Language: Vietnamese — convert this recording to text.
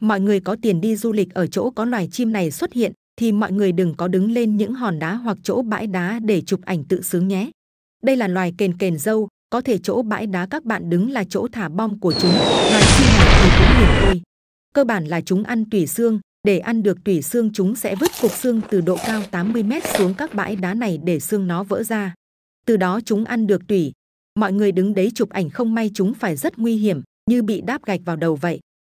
mọi người có tiền đi du lịch ở chỗ có loài chim này xuất hiện thì mọi người đừng có đứng lên những hòn đá hoặc chỗ bãi đá để chụp ảnh tự sướng nhé. Đây là loài kền kền dâu, có thể chỗ bãi đá các bạn đứng là chỗ thả bom của chúng, loài chim này thì cũng nhìn thôi. Cơ bản là chúng ăn tủy xương, để ăn được tủy xương chúng sẽ vứt cục xương từ độ cao 80 mét xuống các bãi đá này để xương nó vỡ ra. Từ đó chúng ăn được tủy. Mọi người đứng đấy chụp ảnh không may chúng phải rất nguy hiểm, như bị đáp gạch vào đầu vậy.